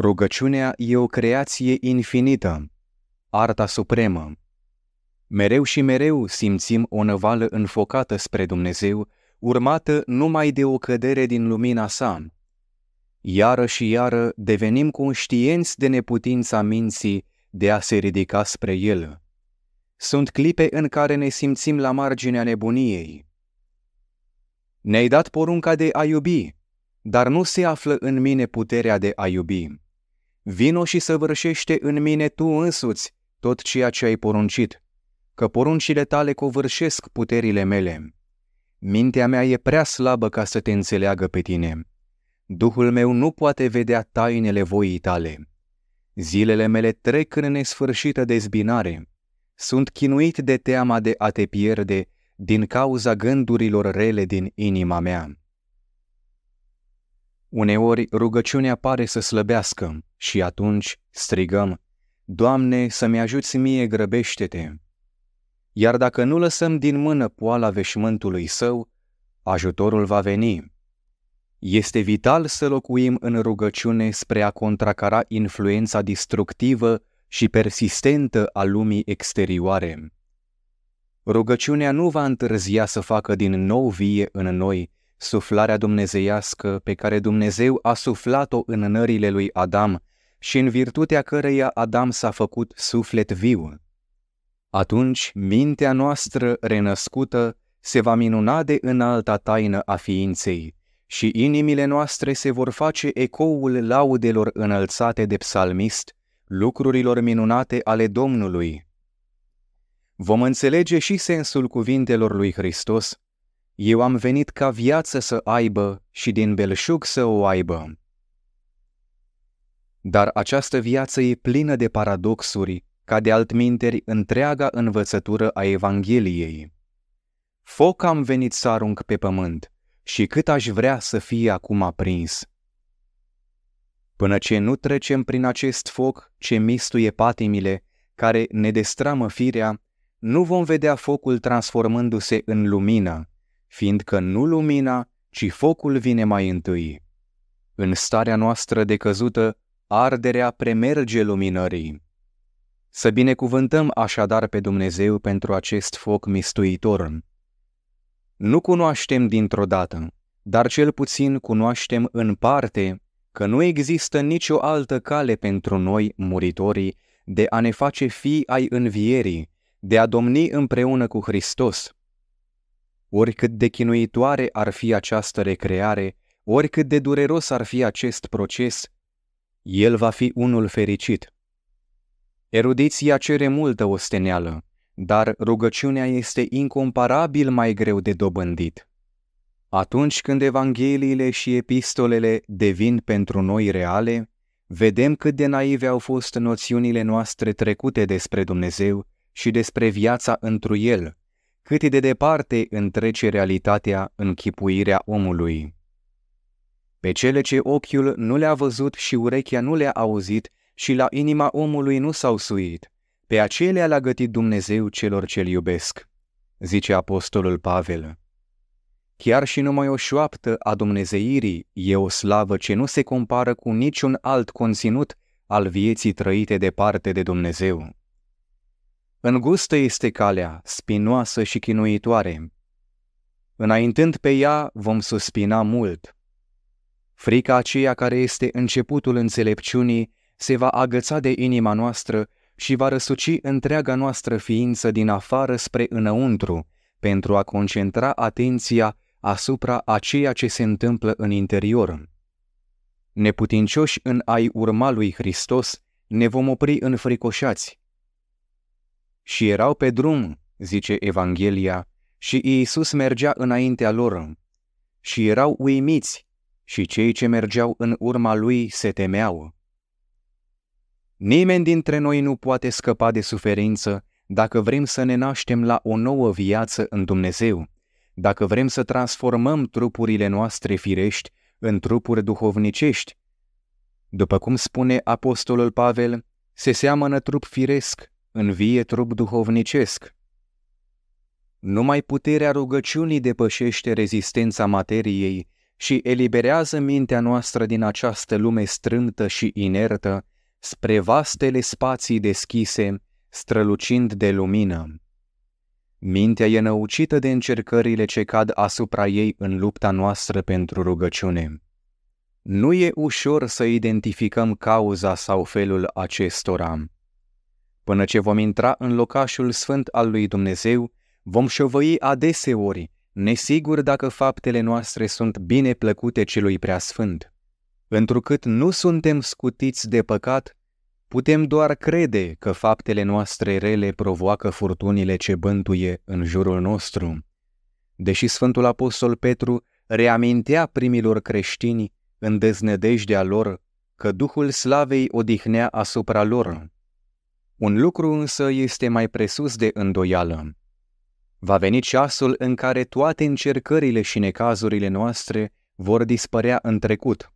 Rugăciunea e o creație infinită, arta supremă. Mereu și mereu simțim o năvală înfocată spre Dumnezeu, urmată numai de o cădere din lumina sa. Iară și iară devenim conștienți de neputința minții de a se ridica spre el. Sunt clipe în care ne simțim la marginea nebuniei. Ne-ai dat porunca de a iubi, dar nu se află în mine puterea de a iubi. Vino și săvârșește în mine tu însuți tot ceea ce ai poruncit, că poruncile tale covârșesc puterile mele. Mintea mea e prea slabă ca să te înțeleagă pe tine. Duhul meu nu poate vedea tainele voii tale. Zilele mele trec în nesfârșită dezbinare. Sunt chinuit de teama de a te pierde din cauza gândurilor rele din inima mea. Uneori rugăciunea pare să slăbească și atunci strigăm, Doamne, să-mi ajuți mie, grăbește-te! Iar dacă nu lăsăm din mână poala veșmântului său, ajutorul va veni. Este vital să locuim în rugăciune spre a contracara influența distructivă și persistentă a lumii exterioare. Rugăciunea nu va întârzia să facă din nou vie în noi suflarea dumnezeiască pe care Dumnezeu a suflat-o în nările lui Adam și în virtutea căreia Adam s-a făcut suflet viu. Atunci, mintea noastră renăscută se va minuna de înalta taină a ființei și inimile noastre se vor face ecoul laudelor înălțate de psalmist, lucrurilor minunate ale Domnului. Vom înțelege și sensul cuvintelor lui Hristos, eu am venit ca viață să aibă și din belșug să o aibă. Dar această viață e plină de paradoxuri, ca de altminteri întreaga învățătură a Evangheliei. Foc am venit să arunc pe pământ și cât aș vrea să fie acum aprins. Până ce nu trecem prin acest foc ce mistuie patimile, care ne destramă firea, nu vom vedea focul transformându-se în lumină, fiindcă nu lumina, ci focul vine mai întâi. În starea noastră decăzută, arderea premerge luminării. Să binecuvântăm așadar pe Dumnezeu pentru acest foc mistuitor. Nu cunoaștem dintr-o dată, dar cel puțin cunoaștem în parte că nu există nicio altă cale pentru noi, muritorii, de a ne face fii ai învierii, de a domni împreună cu Hristos, Oricât de chinuitoare ar fi această recreare, oricât de dureros ar fi acest proces, el va fi unul fericit. Erudiția cere multă osteneală, dar rugăciunea este incomparabil mai greu de dobândit. Atunci când Evangheliile și epistolele devin pentru noi reale, vedem cât de naive au fost noțiunile noastre trecute despre Dumnezeu și despre viața întru El, cât de departe întrece realitatea închipuirea omului. Pe cele ce ochiul nu le-a văzut și urechea nu le-a auzit și la inima omului nu s-au suit, pe acelea l-a gătit Dumnezeu celor ce-L iubesc, zice apostolul Pavel. Chiar și numai o șoaptă a dumnezeirii e o slavă ce nu se compară cu niciun alt conținut al vieții trăite departe de Dumnezeu. Îngustă este calea, spinoasă și chinuitoare. Înaintând pe ea, vom suspina mult. Frica aceea care este începutul înțelepciunii se va agăța de inima noastră și va răsuci întreaga noastră ființă din afară spre înăuntru, pentru a concentra atenția asupra a ceea ce se întâmplă în interior. Neputincioși în ai urma lui Hristos, ne vom opri în fricoșați, și erau pe drum, zice Evanghelia, și Iisus mergea înaintea lor. Și erau uimiți, și cei ce mergeau în urma lui se temeau. Nimeni dintre noi nu poate scăpa de suferință dacă vrem să ne naștem la o nouă viață în Dumnezeu, dacă vrem să transformăm trupurile noastre firești în trupuri duhovnicești. După cum spune Apostolul Pavel, se seamănă trup firesc, învie trup duhovnicesc. Numai puterea rugăciunii depășește rezistența materiei și eliberează mintea noastră din această lume strântă și inertă spre vastele spații deschise, strălucind de lumină. Mintea e năucită de încercările ce cad asupra ei în lupta noastră pentru rugăciune. Nu e ușor să identificăm cauza sau felul acestora. Până ce vom intra în locașul sfânt al lui Dumnezeu, vom șovăi adeseori, nesigur dacă faptele noastre sunt bine plăcute celui preasfânt. Întrucât nu suntem scutiți de păcat, putem doar crede că faptele noastre rele provoacă furtunile ce bântuie în jurul nostru. Deși Sfântul Apostol Petru reamintea primilor creștini în deznădejdea lor că Duhul Slavei odihnea asupra lor, un lucru însă este mai presus de îndoială. Va veni ceasul în care toate încercările și necazurile noastre vor dispărea în trecut.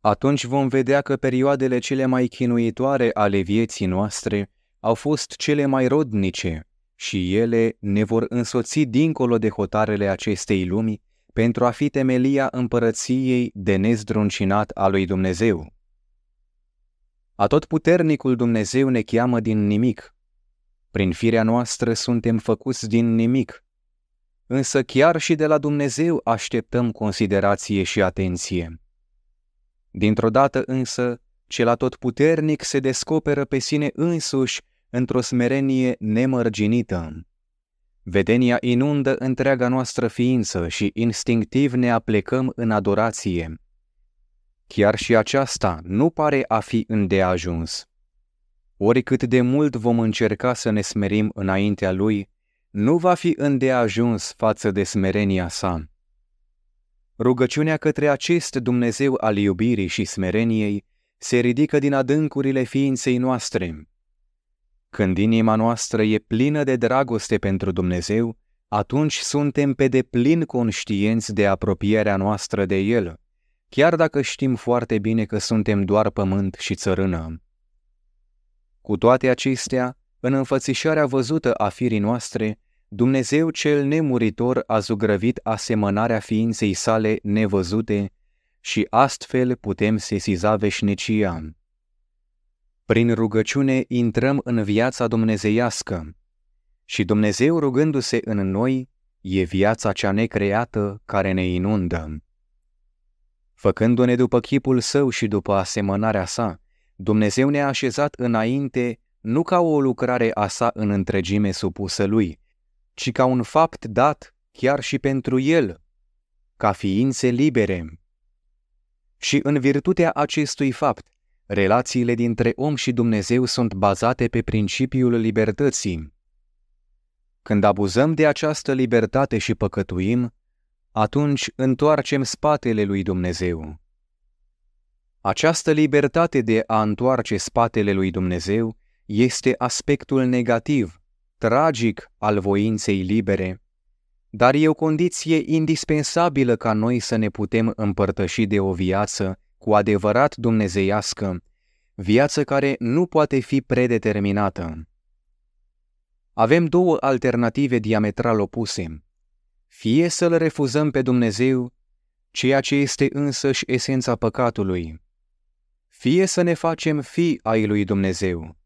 Atunci vom vedea că perioadele cele mai chinuitoare ale vieții noastre au fost cele mai rodnice și ele ne vor însoți dincolo de hotarele acestei lumi, pentru a fi temelia împărăției de nezdruncinat a lui Dumnezeu. Atotputernicul Dumnezeu ne cheamă din nimic. Prin firea noastră suntem făcuți din nimic. Însă chiar și de la Dumnezeu așteptăm considerație și atenție. Dintr-o dată însă, cel atotputernic se descoperă pe sine însuși într-o smerenie nemărginită. Vedenia inundă întreaga noastră ființă și instinctiv ne aplecăm în adorație. Chiar și aceasta nu pare a fi îndeajuns. Oricât de mult vom încerca să ne smerim înaintea Lui, nu va fi îndeajuns față de smerenia sa. Rugăciunea către acest Dumnezeu al iubirii și smereniei se ridică din adâncurile ființei noastre. Când inima noastră e plină de dragoste pentru Dumnezeu, atunci suntem pe deplin conștienți de apropierea noastră de El chiar dacă știm foarte bine că suntem doar pământ și țărână. Cu toate acestea, în înfățișarea văzută a firii noastre, Dumnezeu cel nemuritor a zugrăvit asemănarea ființei sale nevăzute și astfel putem sesiza veșnicia. Prin rugăciune intrăm în viața dumnezeiască și Dumnezeu rugându-se în noi e viața cea necreată care ne inundăm. Făcându-ne după chipul său și după asemănarea sa, Dumnezeu ne-a așezat înainte nu ca o lucrare a sa în întregime supusă lui, ci ca un fapt dat chiar și pentru el, ca ființe libere. Și în virtutea acestui fapt, relațiile dintre om și Dumnezeu sunt bazate pe principiul libertății. Când abuzăm de această libertate și păcătuim, atunci întoarcem spatele lui Dumnezeu. Această libertate de a întoarce spatele lui Dumnezeu este aspectul negativ, tragic al voinței libere, dar e o condiție indispensabilă ca noi să ne putem împărtăși de o viață cu adevărat dumnezeiască, viață care nu poate fi predeterminată. Avem două alternative diametral opuse fie să-L refuzăm pe Dumnezeu, ceea ce este însăși esența păcatului, fie să ne facem fi ai lui Dumnezeu.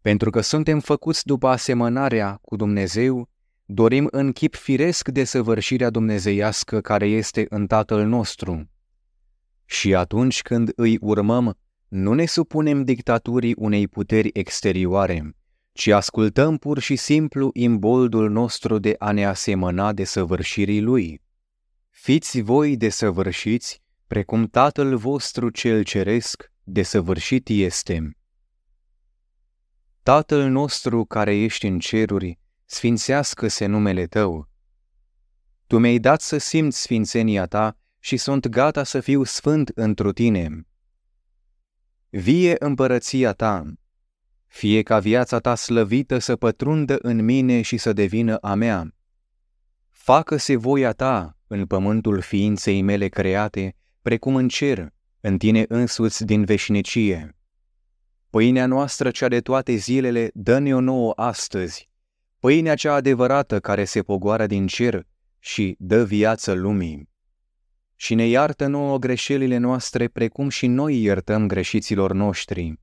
Pentru că suntem făcuți după asemănarea cu Dumnezeu, dorim în chip firesc desăvârșirea dumnezeiască care este în Tatăl nostru. Și atunci când îi urmăm, nu ne supunem dictaturii unei puteri exterioare ci ascultăm pur și simplu imboldul nostru de a ne asemăna de săvârșirii Lui. Fiți voi de săvârșiți, precum Tatăl vostru cel ceresc, de săvârșit este. Tatăl nostru care ești în ceruri, sfințească-se numele Tău. Tu mi-ai dat să simt sfințenia Ta și sunt gata să fiu sfânt întru Tine. Vie împărăția Ta, fie ca viața ta slăvită să pătrundă în mine și să devină a mea. Facă-se voia ta în pământul ființei mele create, precum în cer, în tine însuți din veșnicie. Pâinea noastră cea de toate zilele, dă-ne-o nouă astăzi, pâinea cea adevărată care se pogoară din cer și dă viață lumii. Și ne iartă nouă greșelile noastre precum și noi iertăm greșiților noștri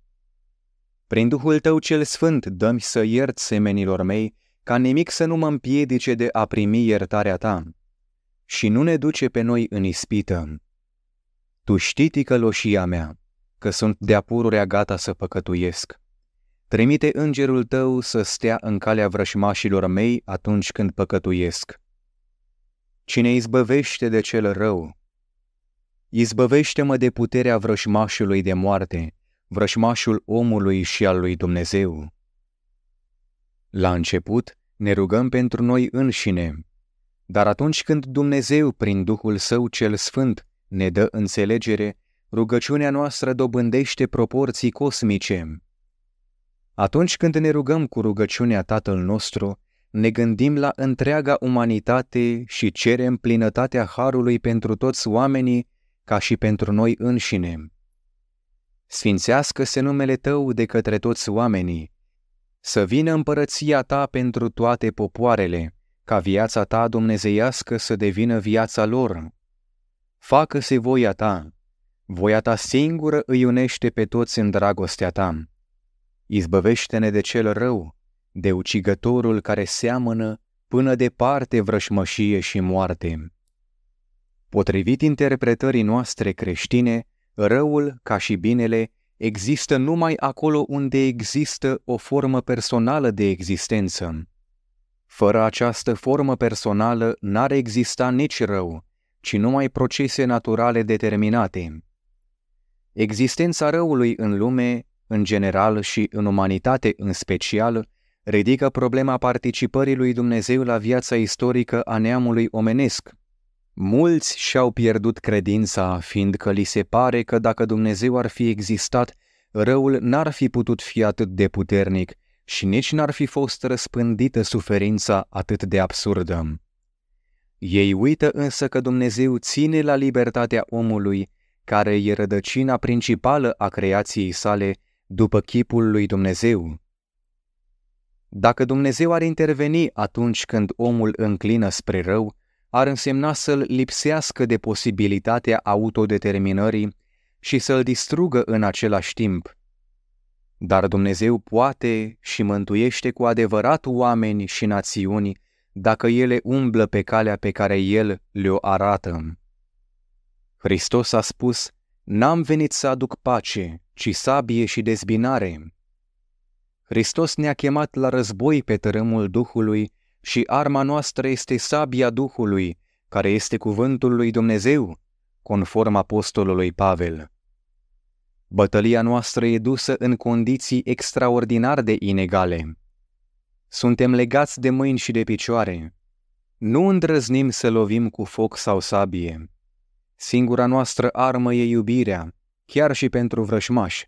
prin Duhul tău cel sfânt, dă-mi să iert semenilor mei, ca nimic să nu mă împiedice de a primi iertarea ta. Și nu ne duce pe noi în ispită. Tu știi, ticăloșia mea, că sunt de-a pururea gata să păcătuiesc. Trimite îngerul tău să stea în calea vrășmașilor mei atunci când păcătuiesc. Cine izbăvește de cel rău, izbăvește-mă de puterea vrășmașului de moarte, vrășmașul omului și al lui Dumnezeu. La început ne rugăm pentru noi înșine, dar atunci când Dumnezeu, prin Duhul Său cel Sfânt, ne dă înțelegere, rugăciunea noastră dobândește proporții cosmice. Atunci când ne rugăm cu rugăciunea Tatăl nostru, ne gândim la întreaga umanitate și cerem plinătatea Harului pentru toți oamenii ca și pentru noi înșine sfințească-se numele Tău de către toți oamenii, să vină împărăția Ta pentru toate popoarele, ca viața Ta dumnezeiască să devină viața lor. Facă-se voia Ta, voia Ta singură îi unește pe toți în dragostea Ta. Izbăvește-ne de cel rău, de ucigătorul care seamănă până departe vrășmășie și moarte. Potrivit interpretării noastre creștine, Răul, ca și binele, există numai acolo unde există o formă personală de existență. Fără această formă personală n-ar exista nici rău, ci numai procese naturale determinate. Existența răului în lume, în general și în umanitate în special, ridică problema participării lui Dumnezeu la viața istorică a neamului omenesc, Mulți și-au pierdut credința, fiindcă li se pare că dacă Dumnezeu ar fi existat, răul n-ar fi putut fi atât de puternic și nici n-ar fi fost răspândită suferința atât de absurdă. Ei uită însă că Dumnezeu ține la libertatea omului, care e rădăcina principală a creației sale după chipul lui Dumnezeu. Dacă Dumnezeu ar interveni atunci când omul înclină spre rău, ar însemna să-l lipsească de posibilitatea autodeterminării și să-l distrugă în același timp. Dar Dumnezeu poate și mântuiește cu adevărat oameni și națiuni dacă ele umblă pe calea pe care El le-o arată. Hristos a spus, N-am venit să aduc pace, ci sabie și dezbinare. Hristos ne-a chemat la război pe tărâmul Duhului și arma noastră este sabia Duhului, care este cuvântul lui Dumnezeu, conform apostolului Pavel. Bătălia noastră e dusă în condiții extraordinar de inegale. Suntem legați de mâini și de picioare. Nu îndrăznim să lovim cu foc sau sabie. Singura noastră armă e iubirea, chiar și pentru vrășmași.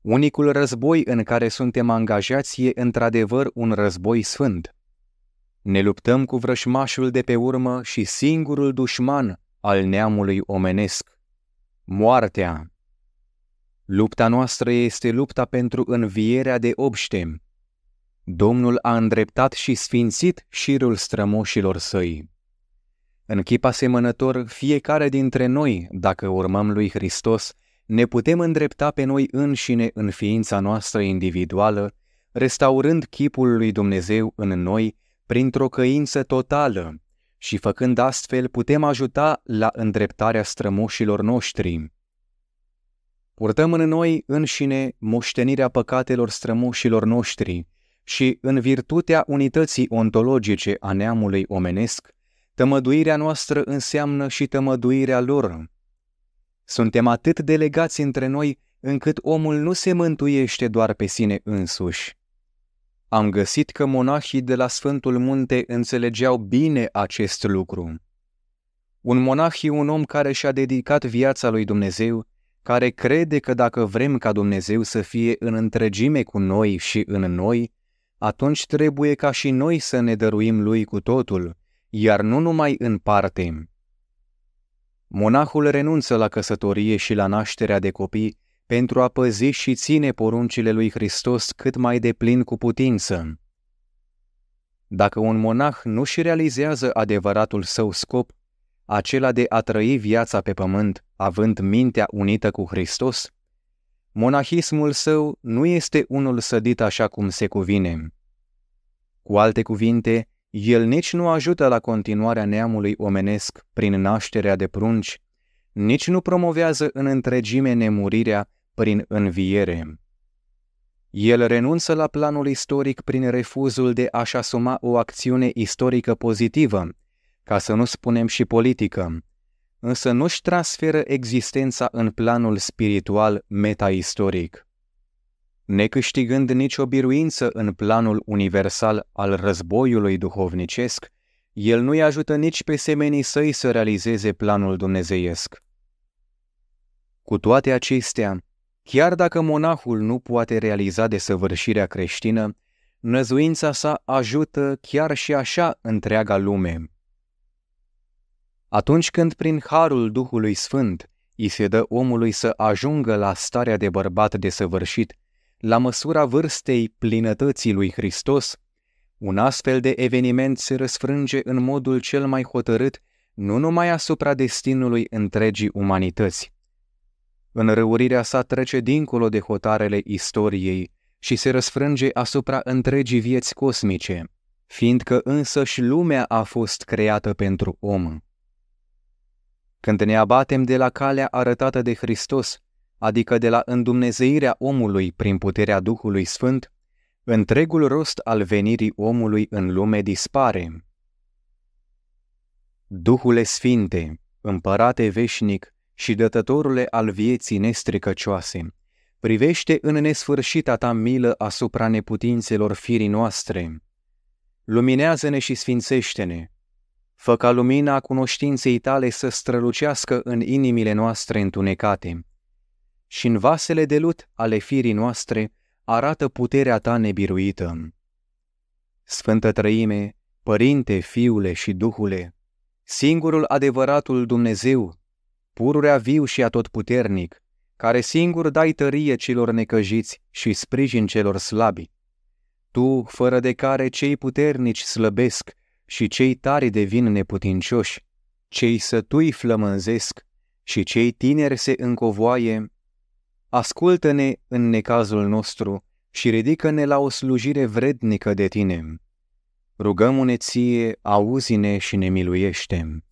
Unicul război în care suntem angajați e într-adevăr un război sfânt. Ne luptăm cu vrășmașul de pe urmă și singurul dușman al neamului omenesc, moartea. Lupta noastră este lupta pentru învierea de obștem. Domnul a îndreptat și sfințit șirul strămoșilor săi. În chip asemănător, fiecare dintre noi, dacă urmăm lui Hristos, ne putem îndrepta pe noi înșine în ființa noastră individuală, restaurând chipul lui Dumnezeu în noi printr-o căință totală și făcând astfel putem ajuta la îndreptarea strămoșilor noștri. Purtăm în noi înșine moștenirea păcatelor strămoșilor noștri și, în virtutea unității ontologice a neamului omenesc, tămăduirea noastră înseamnă și tămăduirea lor. Suntem atât de legați între noi încât omul nu se mântuiește doar pe sine însuși, am găsit că monahii de la Sfântul Munte înțelegeau bine acest lucru. Un monah e un om care și-a dedicat viața lui Dumnezeu, care crede că dacă vrem ca Dumnezeu să fie în întregime cu noi și în noi, atunci trebuie ca și noi să ne dăruim lui cu totul, iar nu numai în parte. Monahul renunță la căsătorie și la nașterea de copii pentru a păzi și ține poruncile lui Hristos cât mai deplin cu putință. Dacă un monah nu-și realizează adevăratul său scop, acela de a trăi viața pe pământ, având mintea unită cu Hristos, monahismul său nu este unul sădit așa cum se cuvine. Cu alte cuvinte, el nici nu ajută la continuarea neamului omenesc prin nașterea de prunci, nici nu promovează în întregime nemurirea prin înviere. El renunță la planul istoric prin refuzul de a-și asuma o acțiune istorică pozitivă, ca să nu spunem și politică, însă nu-și transferă existența în planul spiritual metaistoric. Necâștigând nicio biruință în planul universal al războiului duhovnicesc, el nu-i ajută nici pe semenii săi să realizeze planul dumnezeiesc. Cu toate acestea, Chiar dacă monahul nu poate realiza desăvârșirea creștină, năzuința sa ajută chiar și așa întreaga lume. Atunci când prin harul Duhului Sfânt îi se dă omului să ajungă la starea de bărbat desăvârșit, la măsura vârstei plinătății lui Hristos, un astfel de eveniment se răsfrânge în modul cel mai hotărât nu numai asupra destinului întregii umanități, Înrăurirea sa trece dincolo de hotarele istoriei și se răsfrânge asupra întregii vieți cosmice, fiindcă însăși lumea a fost creată pentru om. Când ne abatem de la calea arătată de Hristos, adică de la îndumnezeirea omului prin puterea Duhului Sfânt, întregul rost al venirii omului în lume dispare. Duhule Sfinte, împărate veșnic, și dătătorule al vieții nestricăcioase, privește în nesfârșita ta milă asupra neputințelor firii noastre. Luminează-ne și sfințește-ne. Fă ca lumina cunoștinței tale să strălucească în inimile noastre întunecate. Și în vasele de lut ale firii noastre arată puterea ta nebiruită. Sfântă Trăime, Părinte, Fiule și Duhule, singurul adevăratul Dumnezeu, pururea viu și atotputernic, care singur dai tărie celor necăjiți și sprijin celor slabi. Tu, fără de care cei puternici slăbesc și cei tari devin neputincioși, cei sătui flămânzesc și cei tineri se încovoaie, ascultă-ne în necazul nostru și ridică-ne la o slujire vrednică de tine. Rugăm-ne ție, auzi-ne și ne miluiește